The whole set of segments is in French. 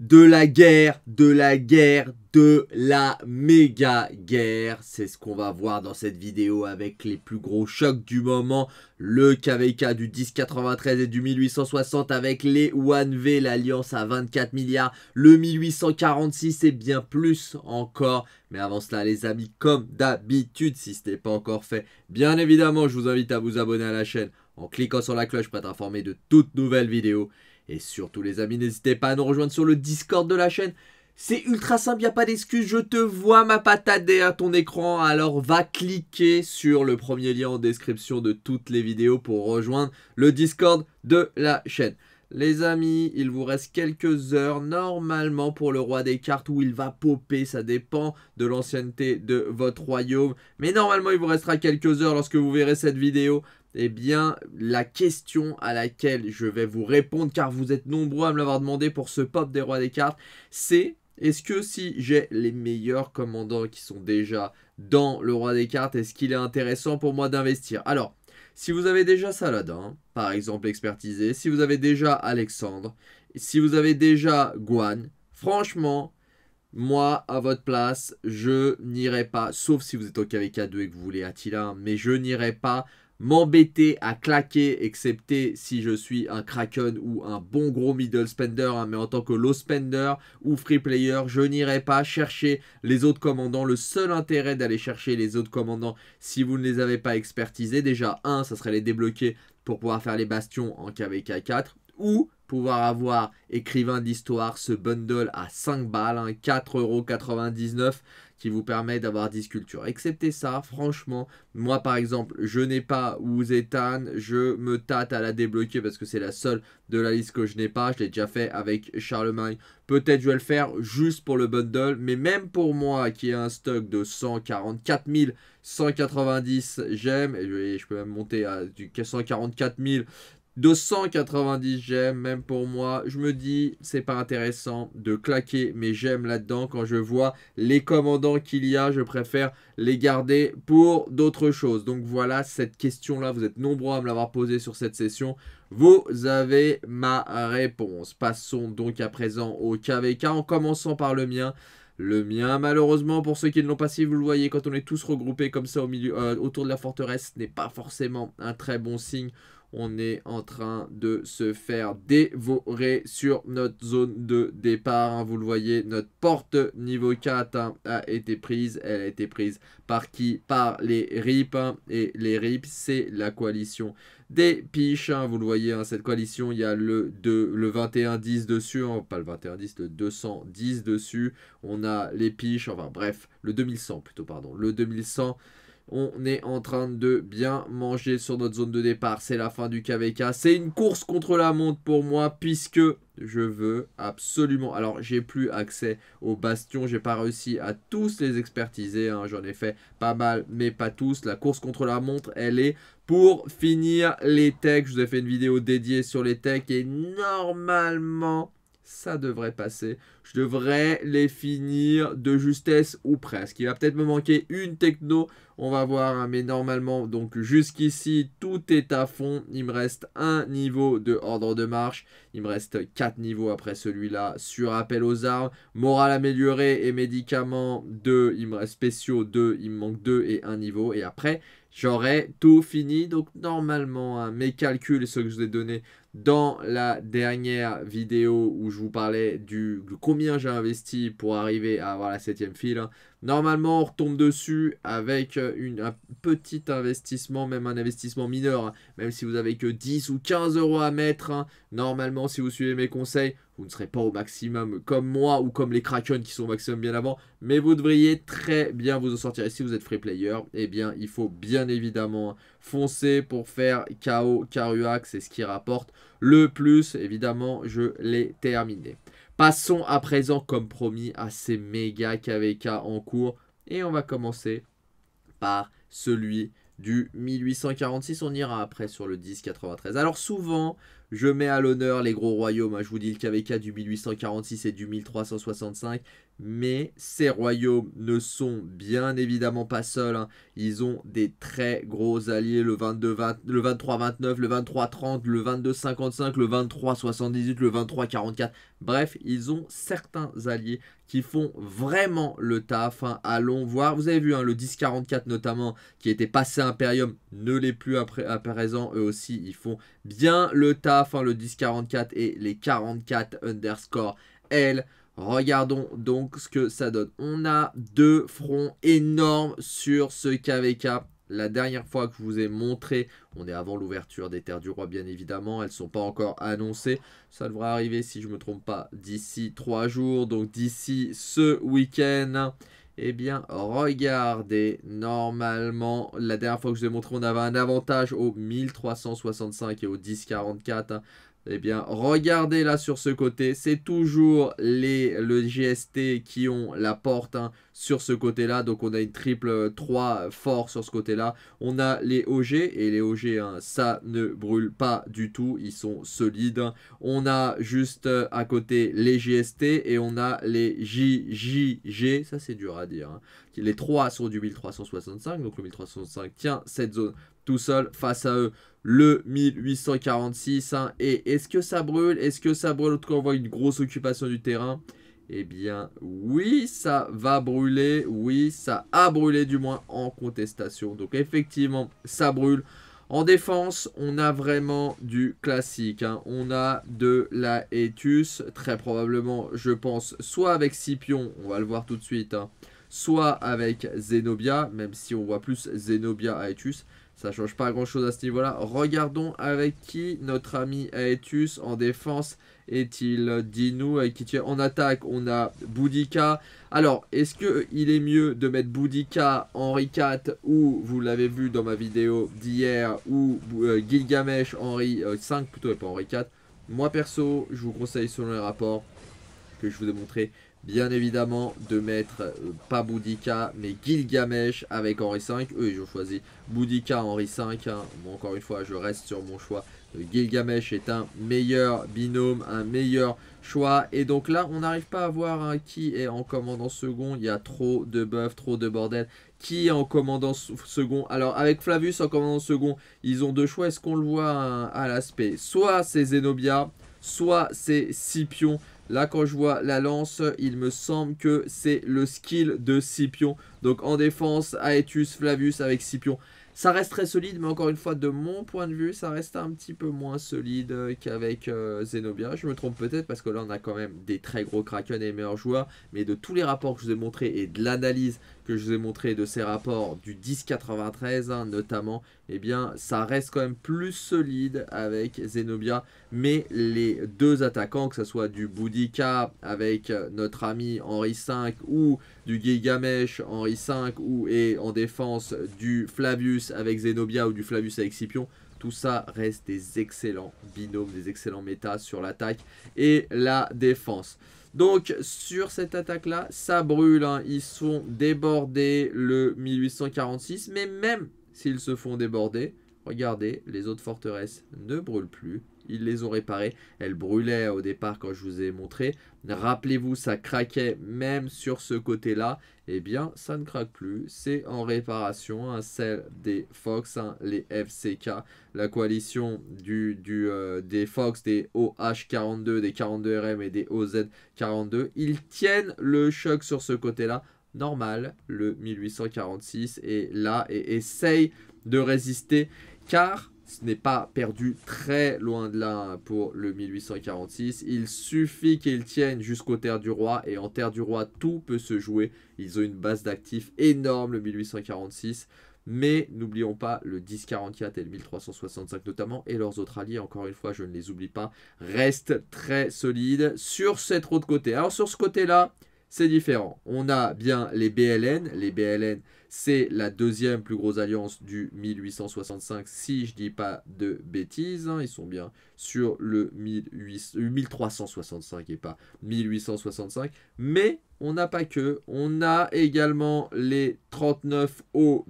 de la guerre, de la guerre, de la méga guerre. C'est ce qu'on va voir dans cette vidéo avec les plus gros chocs du moment. Le KVK du 1093 et du 1860 avec les 1V, l'alliance à 24 milliards. Le 1846 et bien plus encore. Mais avant cela les amis, comme d'habitude, si ce n'est pas encore fait, bien évidemment je vous invite à vous abonner à la chaîne en cliquant sur la cloche pour être informé de toutes nouvelles vidéos. Et surtout les amis, n'hésitez pas à nous rejoindre sur le Discord de la chaîne. C'est ultra simple, il a pas d'excuse, je te vois ma patate à ton écran, alors va cliquer sur le premier lien en description de toutes les vidéos pour rejoindre le Discord de la chaîne. Les amis, il vous reste quelques heures normalement pour le roi des cartes où il va popper, ça dépend de l'ancienneté de votre royaume. Mais normalement il vous restera quelques heures lorsque vous verrez cette vidéo eh bien, la question à laquelle je vais vous répondre, car vous êtes nombreux à me l'avoir demandé pour ce pop des rois des cartes, c'est est-ce que si j'ai les meilleurs commandants qui sont déjà dans le roi des cartes, est-ce qu'il est intéressant pour moi d'investir Alors, si vous avez déjà Saladin, par exemple expertisé, si vous avez déjà Alexandre, si vous avez déjà Guan, franchement, moi, à votre place, je n'irai pas, sauf si vous êtes au KVK2 et que vous voulez Attila, mais je n'irai pas m'embêter à claquer, excepté si je suis un Kraken ou un bon gros middle spender, hein, mais en tant que low spender ou free player, je n'irai pas chercher les autres commandants. Le seul intérêt d'aller chercher les autres commandants, si vous ne les avez pas expertisés, déjà, un, ça serait les débloquer pour pouvoir faire les bastions en KVK4, ou pouvoir avoir écrivain d'histoire, ce bundle à 5 balles, 4,99€. Hein, qui vous permet d'avoir 10 sculptures. Excepté ça, franchement, moi par exemple, je n'ai pas Ouzetan, je me tâte à la débloquer parce que c'est la seule de la liste que je n'ai pas. Je l'ai déjà fait avec Charlemagne. Peut-être je vais le faire juste pour le bundle, mais même pour moi qui ai un stock de 144 190 gemmes. et je peux même monter à du 144 000 290 gemmes, même pour moi. Je me dis, c'est pas intéressant de claquer mes j'aime là-dedans. Quand je vois les commandants qu'il y a, je préfère les garder pour d'autres choses. Donc voilà, cette question-là, vous êtes nombreux à me l'avoir posée sur cette session. Vous avez ma réponse. Passons donc à présent au KVK en commençant par le mien. Le mien, malheureusement, pour ceux qui ne l'ont pas, si vous le voyez, quand on est tous regroupés comme ça au milieu, euh, autour de la forteresse, ce n'est pas forcément un très bon signe on est en train de se faire dévorer sur notre zone de départ. Hein. Vous le voyez, notre porte niveau 4 hein, a été prise. Elle a été prise par qui Par les RIP. Hein. Et les RIP, c'est la coalition des piches. Vous le voyez, cette coalition, il y a le, le 21-10 dessus. pas le 21-10, le 210 dessus. On a les piches, enfin bref, le 2100 plutôt, pardon. Le 2100 on est en train de bien manger sur notre zone de départ. C'est la fin du KVK. C'est une course contre la montre pour moi puisque je veux absolument. Alors, j'ai plus accès aux bastions. J'ai pas réussi à tous les expertiser. Hein. J'en ai fait pas mal, mais pas tous. La course contre la montre, elle est pour finir les techs. Je vous ai fait une vidéo dédiée sur les techs et normalement ça devrait passer. Je devrais les finir de justesse ou presque. Il va peut-être me manquer une techno, on va voir, hein. mais normalement, donc jusqu'ici, tout est à fond. Il me reste un niveau de ordre de marche. Il me reste quatre niveaux après celui-là sur appel aux armes. Morale améliorée et médicaments 2, il me reste spéciaux 2, il me manque deux et un niveau. Et après, j'aurai tout fini. Donc normalement, hein, mes calculs et ceux que je vous ai donnés dans la dernière vidéo où je vous parlais du combien j'ai investi pour arriver à avoir la septième file. Hein, Normalement, on retombe dessus avec euh, une, un petit investissement, même un investissement mineur. Hein. Même si vous n'avez que 10 ou 15 euros à mettre, hein. normalement, si vous suivez mes conseils, vous ne serez pas au maximum comme moi ou comme les Kraken qui sont au maximum bien avant. Mais vous devriez très bien vous en sortir. Et si vous êtes free player, eh bien, il faut bien évidemment foncer pour faire KO Karuak. C'est ce qui rapporte le plus. Évidemment, je l'ai terminé. Passons à présent, comme promis, à ces méga KVK en cours. Et on va commencer par celui du 1846. On ira après sur le 1093. Alors souvent, je mets à l'honneur les gros royaumes. Hein. Je vous dis le KVK du 1846 et du 1365. Mais ces royaumes ne sont bien évidemment pas seuls. Hein. Ils ont des très gros alliés. Le 2329, le 23-29, le 23-30, le 22-55, le 23-78, le 23-44. Bref, ils ont certains alliés qui font vraiment le taf. Hein. Allons voir. Vous avez vu le 10-44 notamment, qui était passé Imperium, ne l'est plus à présent. Eux aussi, ils font bien le taf, hein, le 10.44 et les 44 underscore L. Regardons donc ce que ça donne. On a deux fronts énormes sur ce KVK. La dernière fois que je vous ai montré, on est avant l'ouverture des terres du roi bien évidemment, elles ne sont pas encore annoncées. Ça devrait arriver si je ne me trompe pas d'ici trois jours, donc d'ici ce week-end. Eh bien, regardez, normalement, la dernière fois que je vous ai montré, on avait un avantage au 1365 et au 1044. Eh bien, regardez là sur ce côté, c'est toujours les, le GST qui ont la porte hein, sur ce côté-là. Donc, on a une triple 3 euh, fort sur ce côté-là. On a les OG, et les OG, hein, ça ne brûle pas du tout, ils sont solides. Hein. On a juste euh, à côté les GST, et on a les JJG, ça c'est dur à dire. Les 3 sont du 1365, donc le 1365 tient cette zone tout seul face à eux le 1846. Hein. Et est-ce que ça brûle Est-ce que ça brûle En tout on voit une grosse occupation du terrain. Eh bien, oui, ça va brûler. Oui, ça a brûlé, du moins en contestation. Donc, effectivement, ça brûle. En défense, on a vraiment du classique. Hein. On a de la Etus, très probablement, je pense, soit avec Scipion, on va le voir tout de suite, hein, soit avec Zenobia, même si on voit plus Zenobia Aetus. Ça change pas grand chose à ce niveau-là. Regardons avec qui notre ami Aetus en défense est-il dit nous avec qui tu es. En attaque, on a Boudica. Alors, est-ce qu'il euh, est mieux de mettre Boudica, Henri 4, ou, vous l'avez vu dans ma vidéo d'hier, ou euh, Gilgamesh, Henri 5, euh, plutôt et pas Henri 4. Moi perso, je vous conseille selon les rapports que je vous ai montré Bien évidemment, de mettre euh, pas Boudica, mais Gilgamesh avec Henri V. Eux, ils ont choisi Boudica, Henri V. Hein. encore une fois, je reste sur mon choix. Euh, Gilgamesh est un meilleur binôme, un meilleur choix. Et donc là, on n'arrive pas à voir hein, qui est en commandant second. Il y a trop de buffs, trop de bordel. Qui est en commandant second Alors, avec Flavius en commandant second, ils ont deux choix. Est-ce qu'on le voit hein, à l'aspect Soit c'est Zenobia, soit c'est Scipion. Là, quand je vois la lance, il me semble que c'est le skill de Scipion. Donc en défense, Aetus, Flavius avec Scipion. Ça reste très solide, mais encore une fois, de mon point de vue, ça reste un petit peu moins solide qu'avec euh, Zenobia. Je me trompe peut-être parce que là, on a quand même des très gros Kraken et meilleurs joueurs. Mais de tous les rapports que je vous ai montrés et de l'analyse que je vous ai montré de ces rapports du 10-93 hein, notamment, eh bien ça reste quand même plus solide avec Zenobia. Mais les deux attaquants, que ce soit du Boudica avec notre ami Henri V ou du Gigamesh Henri V ou et en défense du Flavius avec Zenobia ou du Flavius avec Scipion, tout ça reste des excellents binômes, des excellents méta sur l'attaque et la défense. Donc sur cette attaque-là, ça brûle. Hein. Ils sont débordés le 1846. Mais même s'ils se font déborder, regardez, les autres forteresses ne brûlent plus ils les ont réparées. Elles brûlaient au départ quand je vous ai montré. Rappelez-vous, ça craquait même sur ce côté-là. Eh bien, ça ne craque plus. C'est en réparation, celle des Fox, hein, les FCK. La coalition du, euh, des Fox, des OH42, des 42RM et des OZ42. Ils tiennent le choc sur ce côté-là normal, le 1846, est là et essaye de résister, car ce n'est pas perdu très loin de là pour le 1846. Il suffit qu'ils tiennent jusqu'aux terres du roi et en terre du roi, tout peut se jouer. Ils ont une base d'actifs énorme, le 1846. Mais n'oublions pas le 1044 et le 1365 notamment, et leurs autres alliés, encore une fois, je ne les oublie pas, restent très solides sur cette route côté. Alors sur ce côté-là, c'est différent. On a bien les BLN. Les BLN, c'est la deuxième plus grosse alliance du 1865, si je ne dis pas de bêtises. Hein. Ils sont bien sur le 18... 1365 euh, et pas 1865. Mais on n'a pas que. On a également les 39 OW.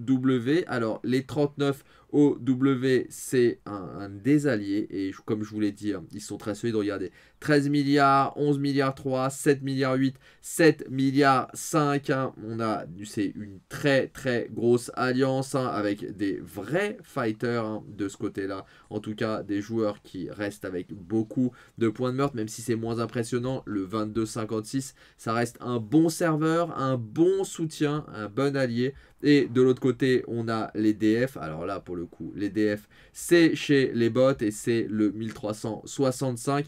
Alors, les 39 OW, c'est un, des alliés. Et comme je vous l'ai dit, hein, ils sont très solides. Regardez, 13 milliards, 11 milliards 3, 7 milliards 8, 7 milliards 5. Hein. On a, c'est une très très grosse alliance hein, avec des vrais fighters hein, de ce côté-là. En tout cas, des joueurs qui restent avec beaucoup de points de meurtre, même si c'est moins impressionnant. Le 2256, ça reste un bon serveur, un bon soutien, un bon allié. Et de l'autre côté, on a les DF. Alors là, pour le coup, les DF, c'est chez les bots et c'est le 1365.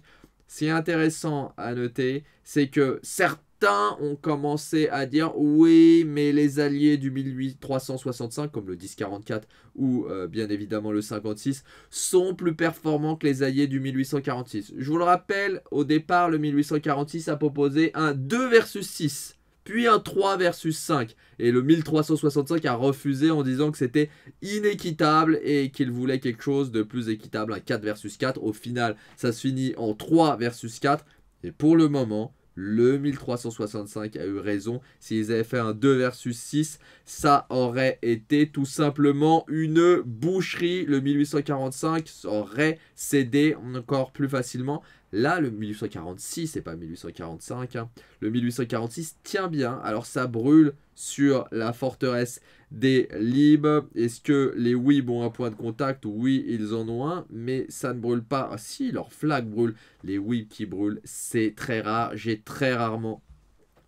Ce qui est intéressant à noter, c'est que certains ont commencé à dire oui, mais les alliés du 1365, comme le 1044 ou euh, bien évidemment le 56, sont plus performants que les alliés du 1846. Je vous le rappelle, au départ, le 1846 a proposé un 2 versus 6 puis un 3 versus 5. Et le 1365 a refusé en disant que c'était inéquitable et qu'il voulait quelque chose de plus équitable, un 4 versus 4. Au final, ça se finit en 3 versus 4. Et pour le moment, le 1365 a eu raison. S'ils avaient fait un 2 versus 6, ça aurait été tout simplement une boucherie. Le 1845 aurait cédé encore plus facilement Là, le 1846, c'est pas 1845, hein. le 1846 tient bien. Alors ça brûle sur la forteresse des Libes. Est-ce que les oui ont un point de contact Oui, ils en ont un, mais ça ne brûle pas. Ah, si, leur flag brûle. Les oui qui brûlent, c'est très rare. J'ai très rarement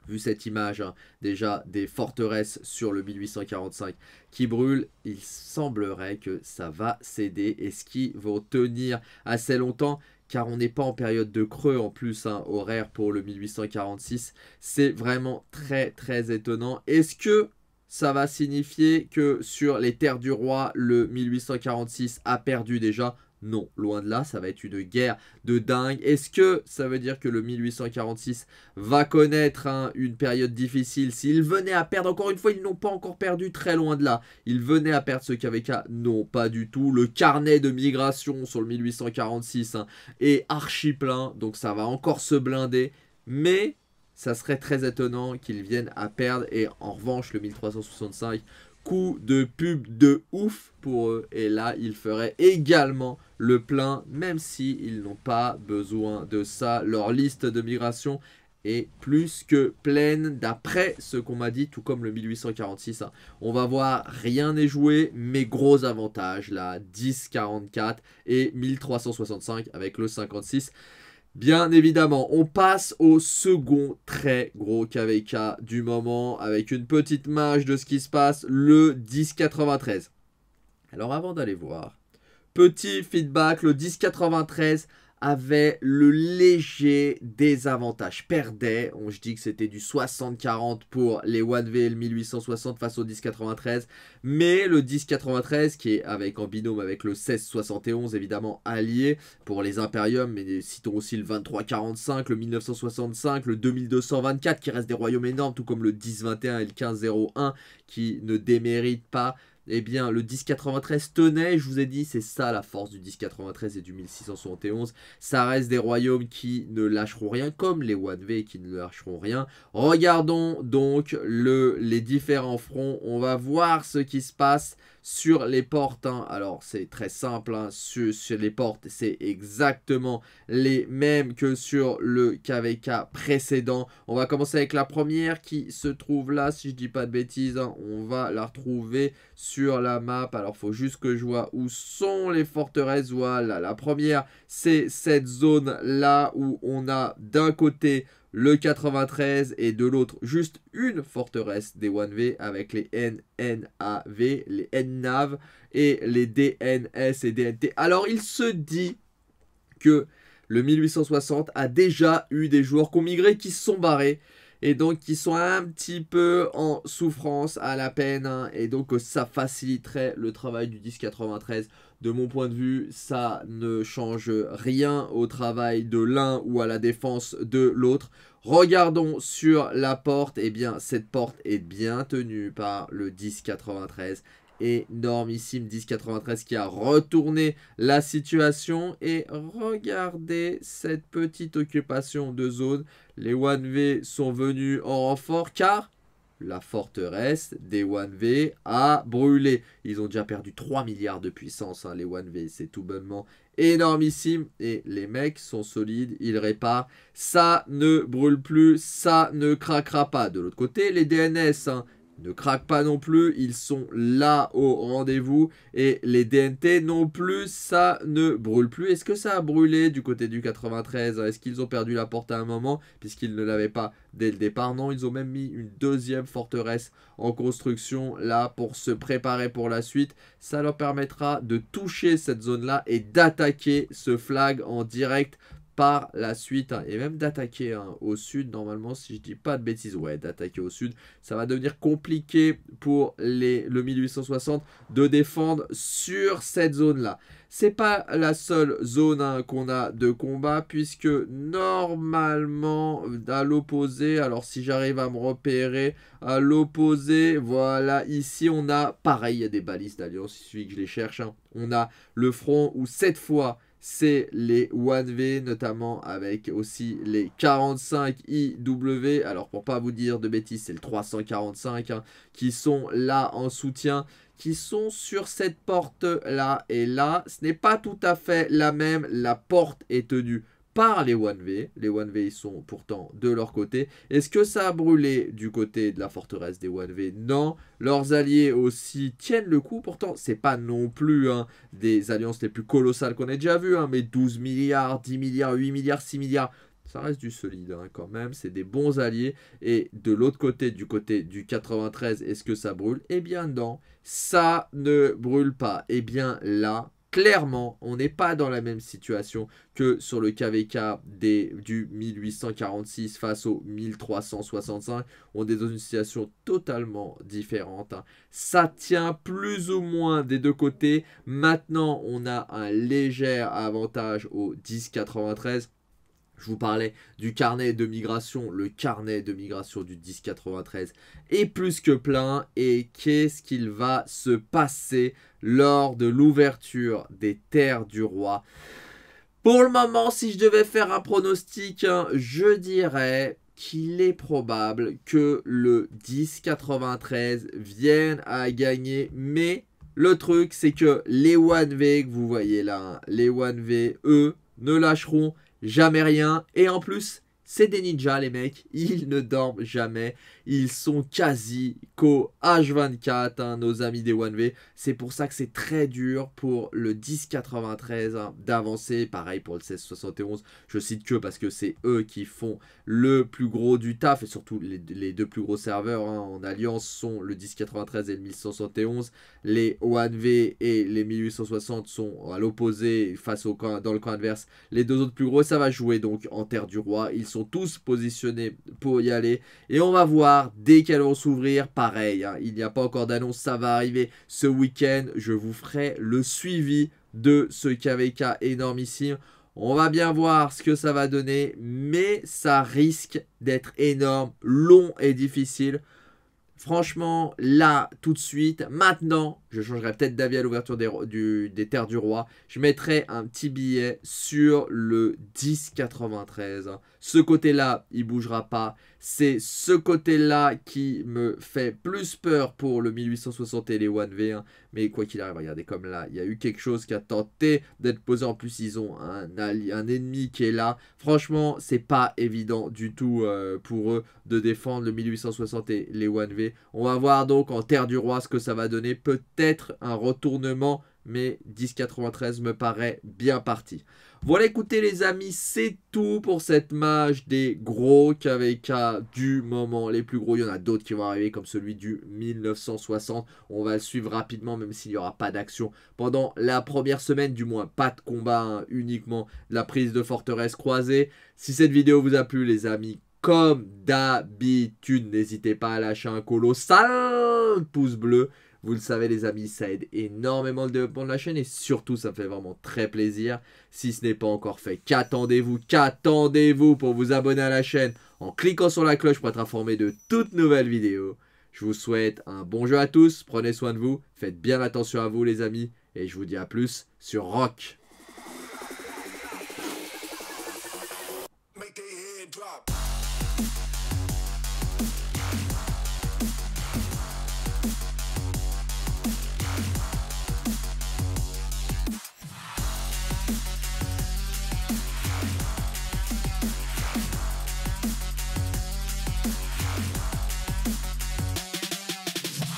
vu cette image hein. déjà des forteresses sur le 1845 qui brûlent, il semblerait que ça va céder. Est-ce qu'ils vont tenir assez longtemps car on n'est pas en période de creux en plus un hein, horaire pour le 1846. C'est vraiment très très étonnant. Est-ce que ça va signifier que sur les terres du roi, le 1846 a perdu déjà non, loin de là, ça va être une guerre de dingue. Est-ce que ça veut dire que le 1846 va connaître hein, une période difficile S'ils venaient à perdre, encore une fois, ils n'ont pas encore perdu très loin de là. Ils venaient à perdre ce KVK Non, pas du tout. Le carnet de migration sur le 1846 hein, est archi plein, donc ça va encore se blinder. Mais ça serait très étonnant qu'ils viennent à perdre. Et en revanche, le 1365 coup de pub de ouf pour eux. Et là, ils feraient également le plein, même s'ils ils n'ont pas besoin de ça. Leur liste de migration est plus que pleine d'après ce qu'on m'a dit, tout comme le 1846. Hein. On va voir, rien n'est joué, mais gros avantage là, 10,44 et 1365 avec le 56. Bien évidemment, on passe au second très gros KVK du moment avec une petite marge de ce qui se passe, le 1093. Alors avant d'aller voir, petit feedback, le 1093 avait le léger désavantage, perdait. On, je dis que c'était du 60-40 pour les 1VL 1860 face au 1093. Mais le 1093, qui est avec en binôme avec le 1671, évidemment allié pour les Imperiums, mais citons aussi le 2345, le 1965, le 2224, qui reste des royaumes énormes, tout comme le 1021 et le 1501, qui ne déméritent pas eh bien, le 1093 tenait, je vous ai dit, c'est ça la force du 1093 et du 1671. Ça reste des royaumes qui ne lâcheront rien, comme les 1V qui ne lâcheront rien. Regardons donc le, les différents fronts, on va voir ce qui se passe sur les portes. Hein. Alors c'est très simple, hein. sur, les portes c'est exactement les mêmes que sur le KVK précédent. On va commencer avec la première qui se trouve là, si je dis pas de bêtises, hein. on va la retrouver sur la map. Alors faut juste que je vois où sont les forteresses. Voilà, la première c'est cette zone là où on a d'un côté le 93 et de l'autre juste une forteresse des 1V avec les NNAV, les NNAV et les DNS et DNT. Alors il se dit que le 1860 a déjà eu des joueurs qui ont migré, qui se sont barrés et donc qui sont un petit peu en souffrance à la peine hein. et donc ça faciliterait le travail du 1093 de mon point de vue, ça ne change rien au travail de l'un ou à la défense de l'autre. Regardons sur la porte. Eh bien, cette porte est bien tenue par le 10-93. énormissime 10-93 qui a retourné la situation. Et regardez cette petite occupation de zone. Les 1V sont venus en renfort car la forteresse des 1V a brûlé. Ils ont déjà perdu 3 milliards de puissance, hein, les 1V. C'est tout bonnement énormissime. Et les mecs sont solides, ils réparent. Ça ne brûle plus, ça ne craquera pas. De l'autre côté, les DNS, hein, ne craquent pas non plus, ils sont là au rendez-vous et les DNT non plus, ça ne brûle plus. Est-ce que ça a brûlé du côté du 93 Est-ce qu'ils ont perdu la porte à un moment puisqu'ils ne l'avaient pas dès le départ Non, ils ont même mis une deuxième forteresse en construction là pour se préparer pour la suite. Ça leur permettra de toucher cette zone là et d'attaquer ce flag en direct par la suite hein, et même d'attaquer hein, au sud normalement si je dis pas de bêtises ouais d'attaquer au sud ça va devenir compliqué pour les, le 1860 de défendre sur cette zone là c'est pas la seule zone hein, qu'on a de combat puisque normalement à l'opposé alors si j'arrive à me repérer à l'opposé voilà ici on a pareil il y a des balises d'alliance il suffit que je les cherche on a le front où cette fois c'est les 1V, notamment avec aussi les 45IW. Alors pour pas vous dire de bêtises, c'est le 345 hein, qui sont là en soutien qui sont sur cette porte là et là. Ce n'est pas tout à fait la même, la porte est tenue par les 1 V. Les 1 V sont pourtant de leur côté. Est-ce que ça a brûlé du côté de la forteresse des 1 V Non. Leurs alliés aussi tiennent le coup. Pourtant, c'est pas non plus hein, des alliances les plus colossales qu'on ait déjà vues. Hein, mais 12 milliards, 10 milliards, 8 milliards, 6 milliards ça reste du solide hein, quand même, c'est des bons alliés. Et de l'autre côté, du côté du 93, est-ce que ça brûle Eh bien non, ça ne brûle pas. Eh bien là, clairement, on n'est pas dans la même situation que sur le KVK des, du 1846 face au 1365. On est dans une situation totalement différente. Hein. Ça tient plus ou moins des deux côtés. Maintenant, on a un léger avantage au 1093. Je vous parlais du carnet de migration, le carnet de migration du 1093 est plus que plein et qu'est-ce qu'il va se passer lors de l'ouverture des terres du roi Pour le moment, si je devais faire un pronostic, hein, je dirais qu'il est probable que le 1093 vienne à gagner, mais le truc c'est que les 1V que vous voyez là, hein, les 1V, eux, ne lâcheront jamais rien. Et en plus, c'est des ninjas, les mecs. Ils ne dorment jamais. Ils sont quasi co H24, hein, nos amis des 1V. C'est pour ça que c'est très dur pour le 1093 hein, d'avancer. Pareil pour le 1671. Je cite que parce que c'est eux qui font le plus gros du taf. Et surtout, les, deux plus gros serveurs hein, en alliance sont le 1093 et le 1171. Les 1V et les 1860 sont à l'opposé face au coin, dans le coin adverse. Les deux autres plus gros, ça va jouer donc en terre du roi. Ils sont tous positionnés pour y aller. Et on va voir dès qu'elles vont s'ouvrir. Pareil, hein. il n'y a pas encore d'annonce, ça va arriver ce week-end. Je vous ferai le suivi de ce KVK énormissime. On va bien voir ce que ça va donner, mais ça risque d'être énorme, long et difficile. Franchement, là, tout de suite, maintenant, je changerai peut-être d'avis à l'ouverture des, Terres du Roi. Je mettrai un petit billet sur le 10,93. Ce côté-là, il bougera pas. C'est ce côté-là qui me fait plus peur pour le 1860 et les 1 v Mais quoi qu'il arrive, regardez comme là, il y a eu quelque chose qui a tenté d'être posé. En plus, ils ont un, ennemi qui est là. Franchement, c'est pas évident du tout euh, pour eux de défendre le 1860 et les 1v. On va voir donc en Terre du Roi ce que ça va donner. Peut-être être un retournement, mais 10,93 me paraît bien parti. Voilà, écoutez les amis, c'est tout pour cette match des gros KVK du moment. Les plus gros, il y en a d'autres qui vont arriver, comme celui du 1960. On va le suivre rapidement, même s'il n'y aura pas d'action pendant la première semaine, du moins pas de combat, hein, uniquement la prise de forteresse croisée. Si cette vidéo vous a plu les amis, comme d'habitude, n'hésitez pas à lâcher un colossal pouce bleu vous le savez les amis, ça aide énormément le développement de la chaîne et surtout ça me fait vraiment très plaisir. Si ce n'est pas encore fait, qu'attendez-vous Qu'attendez-vous pour vous abonner à la chaîne en cliquant sur la cloche pour être informé de toutes nouvelles vidéos. Je vous souhaite un bon jeu à tous, prenez soin de vous, faites bien attention à vous les amis et je vous dis à plus sur Rock.